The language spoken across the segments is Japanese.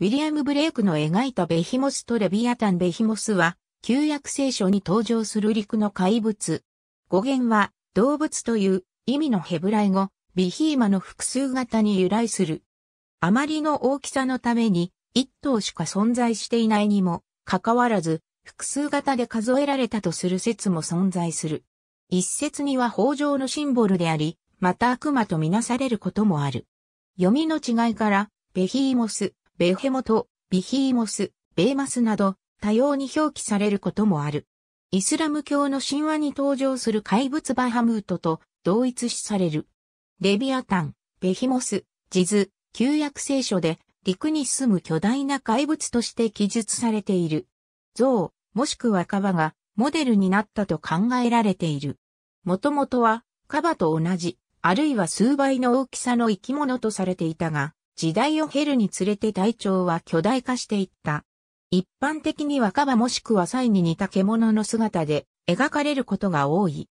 ウィリアム・ブレイクの描いたベヒモスとレビアタン・ベヒモスは、旧約聖書に登場する陸の怪物。語源は、動物という意味のヘブライ語、ビヒーマの複数型に由来する。あまりの大きさのために、一頭しか存在していないにも、かかわらず、複数型で数えられたとする説も存在する。一説には法上のシンボルであり、また悪魔とみなされることもある。読みの違いから、ベヒーモス、ベヘモト、ビヒーモス、ベーマスなど多様に表記されることもある。イスラム教の神話に登場する怪物バハムートと同一視される。レビアタン、ベヒモス、ジズ、旧約聖書で陸に住む巨大な怪物として記述されている。像、もしくはカバがモデルになったと考えられている。もともとはカバと同じ、あるいは数倍の大きさの生き物とされていたが、時代を経るにつれて体調は巨大化していった。一般的に若葉もしくは祭に似た獣の姿で描かれることが多い。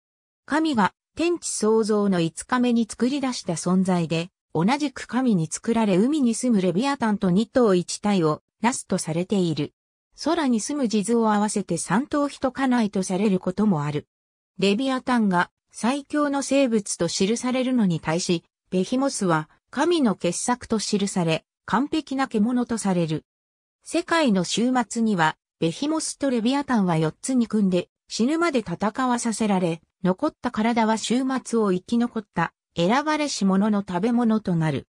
神が天地創造の5日目に作り出した存在で、同じく神に作られ海に住むレビアタンと2頭1体をなすとされている。空に住む地図を合わせて3頭か家内とされることもある。レビアタンが最強の生物と記されるのに対し、ベヒモスは神の傑作と記され、完璧な獣とされる。世界の終末には、ベヒモスとレビアタンは四つに組んで、死ぬまで戦わさせられ、残った体は終末を生き残った、選ばれし者の食べ物となる。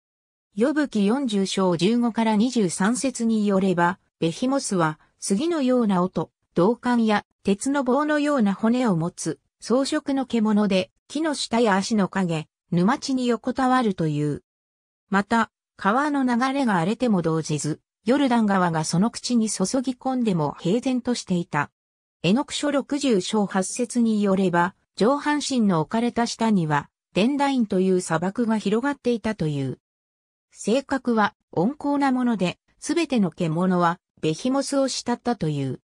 ヨブ記40章15から23節によれば、ベヒモスは、杉のような音、銅管や鉄の棒のような骨を持つ、装飾の獣で、木の下や足の影、沼地に横たわるという。また、川の流れが荒れても動じず、ヨルダン川がその口に注ぎ込んでも平然としていた。絵の句書六十章八節によれば、上半身の置かれた下には、デンダインという砂漠が広がっていたという。性格は温厚なもので、すべての獣はベヒモスを慕ったという。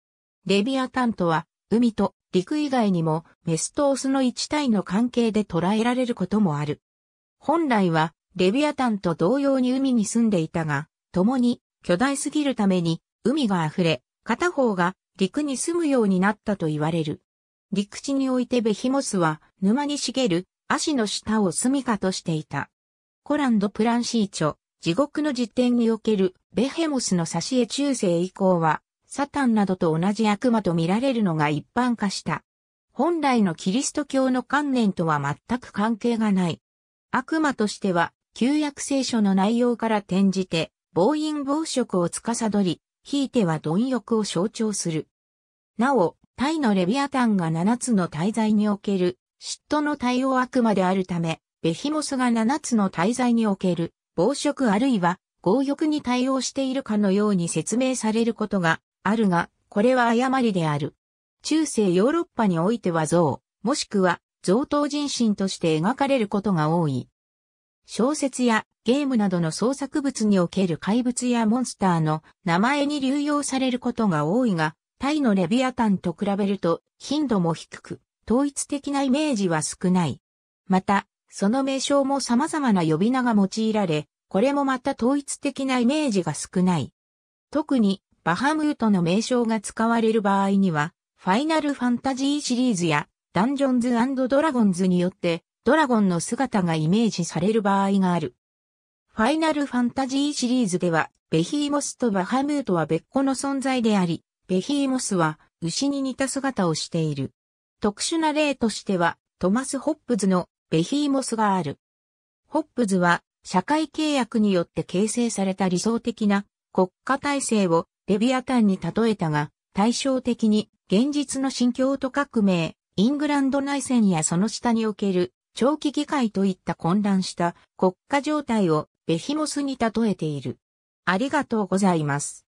レビアタントは、海と陸以外にもメスとオスの一体の関係で捉えられることもある。本来はレビアタンと同様に海に住んでいたが、共に巨大すぎるために海が溢れ、片方が陸に住むようになったと言われる。陸地においてベヒモスは沼に茂る足の下を住処としていた。コランド・プランシーチョ、地獄の実典におけるベヘモスの差し絵中世以降は、サタンなどと同じ悪魔と見られるのが一般化した。本来のキリスト教の観念とは全く関係がない。悪魔としては旧約聖書の内容から転じて、暴飲暴食を司り、ひいては貪欲を象徴する。なお、タイのレビアタンが7つの滞在における、嫉妬の対応悪魔であるため、ベヒモスが7つの滞在における、暴食あるいは、強欲に対応しているかのように説明されることがあるが、これは誤りである。中世ヨーロッパにおいては像、もしくは、像答人心として描かれることが多い。小説やゲームなどの創作物における怪物やモンスターの名前に流用されることが多いが、タイのレビアタンと比べると頻度も低く、統一的なイメージは少ない。また、その名称も様々な呼び名が用いられ、これもまた統一的なイメージが少ない。特に、バハムートの名称が使われる場合には、ファイナルファンタジーシリーズやダンジョンズドラゴンズによってドラゴンの姿がイメージされる場合がある。ファイナルファンタジーシリーズでは、ベヒーモスとバハムートは別個の存在であり、ベヒーモスは牛に似た姿をしている。特殊な例としては、トマス・ホップズのベヒーモスがある。ホップズは、社会契約によって形成された理想的な国家体制をレビアタンに例えたが、対照的に現実の新教徒革命、イングランド内戦やその下における長期議会といった混乱した国家状態をベヒモスに例えている。ありがとうございます。